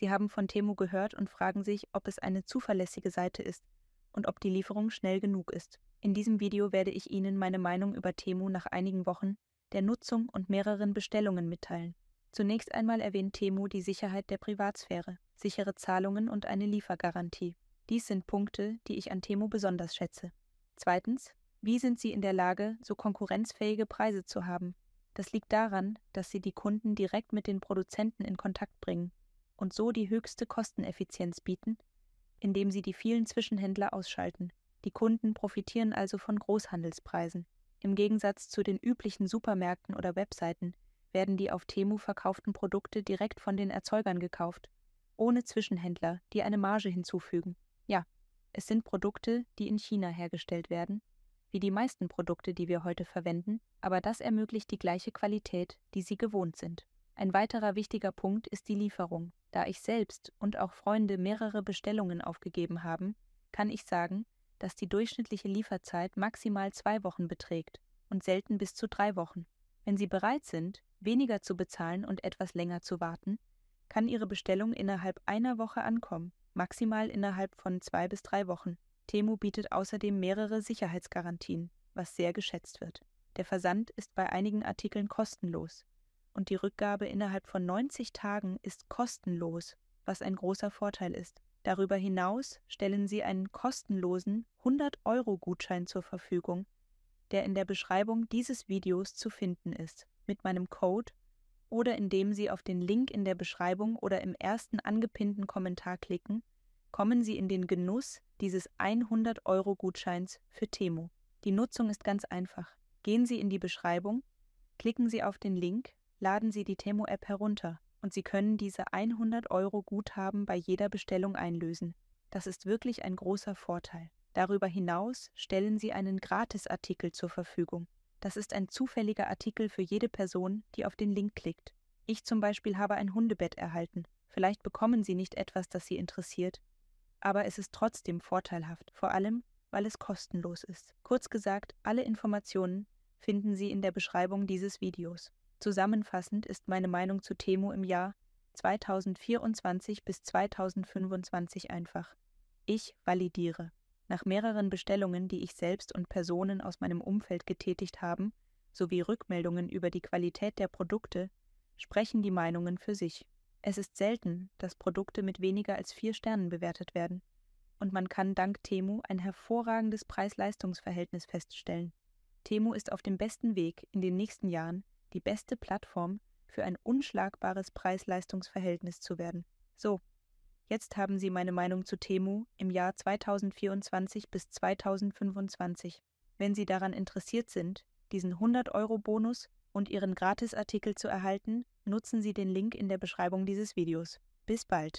Sie haben von Temu gehört und fragen sich, ob es eine zuverlässige Seite ist und ob die Lieferung schnell genug ist. In diesem Video werde ich Ihnen meine Meinung über Temu nach einigen Wochen, der Nutzung und mehreren Bestellungen mitteilen. Zunächst einmal erwähnt Temu die Sicherheit der Privatsphäre, sichere Zahlungen und eine Liefergarantie. Dies sind Punkte, die ich an Temu besonders schätze. Zweitens, wie sind sie in der Lage, so konkurrenzfähige Preise zu haben? Das liegt daran, dass sie die Kunden direkt mit den Produzenten in Kontakt bringen und so die höchste Kosteneffizienz bieten, indem sie die vielen Zwischenhändler ausschalten. Die Kunden profitieren also von Großhandelspreisen. Im Gegensatz zu den üblichen Supermärkten oder Webseiten werden die auf Temu verkauften Produkte direkt von den Erzeugern gekauft, ohne Zwischenhändler, die eine Marge hinzufügen. Ja, es sind Produkte, die in China hergestellt werden, wie die meisten Produkte, die wir heute verwenden, aber das ermöglicht die gleiche Qualität, die sie gewohnt sind. Ein weiterer wichtiger Punkt ist die Lieferung. Da ich selbst und auch Freunde mehrere Bestellungen aufgegeben haben, kann ich sagen, dass die durchschnittliche Lieferzeit maximal zwei Wochen beträgt und selten bis zu drei Wochen. Wenn Sie bereit sind, weniger zu bezahlen und etwas länger zu warten, kann Ihre Bestellung innerhalb einer Woche ankommen, maximal innerhalb von zwei bis drei Wochen. Temu bietet außerdem mehrere Sicherheitsgarantien, was sehr geschätzt wird. Der Versand ist bei einigen Artikeln kostenlos und die Rückgabe innerhalb von 90 Tagen ist kostenlos, was ein großer Vorteil ist. Darüber hinaus stellen sie einen kostenlosen 100-Euro-Gutschein zur Verfügung, der in der Beschreibung dieses Videos zu finden ist, mit meinem Code oder indem Sie auf den Link in der Beschreibung oder im ersten angepinnten Kommentar klicken, kommen Sie in den Genuss dieses 100-Euro-Gutscheins für Temo. Die Nutzung ist ganz einfach. Gehen Sie in die Beschreibung, klicken Sie auf den Link laden Sie die Temo-App herunter und Sie können diese 100 Euro Guthaben bei jeder Bestellung einlösen. Das ist wirklich ein großer Vorteil. Darüber hinaus stellen Sie einen Gratisartikel zur Verfügung. Das ist ein zufälliger Artikel für jede Person, die auf den Link klickt. Ich zum Beispiel habe ein Hundebett erhalten. Vielleicht bekommen Sie nicht etwas, das Sie interessiert, aber es ist trotzdem vorteilhaft, vor allem, weil es kostenlos ist. Kurz gesagt, alle Informationen finden Sie in der Beschreibung dieses Videos. Zusammenfassend ist meine Meinung zu Temu im Jahr 2024 bis 2025 einfach. Ich validiere. Nach mehreren Bestellungen, die ich selbst und Personen aus meinem Umfeld getätigt haben, sowie Rückmeldungen über die Qualität der Produkte, sprechen die Meinungen für sich. Es ist selten, dass Produkte mit weniger als vier Sternen bewertet werden. Und man kann dank Temu ein hervorragendes Preis-Leistungs-Verhältnis feststellen. Temu ist auf dem besten Weg, in den nächsten Jahren die beste Plattform für ein unschlagbares Preis-Leistungs-Verhältnis zu werden. So, jetzt haben Sie meine Meinung zu Temu im Jahr 2024 bis 2025. Wenn Sie daran interessiert sind, diesen 100-Euro-Bonus und Ihren Gratisartikel zu erhalten, nutzen Sie den Link in der Beschreibung dieses Videos. Bis bald!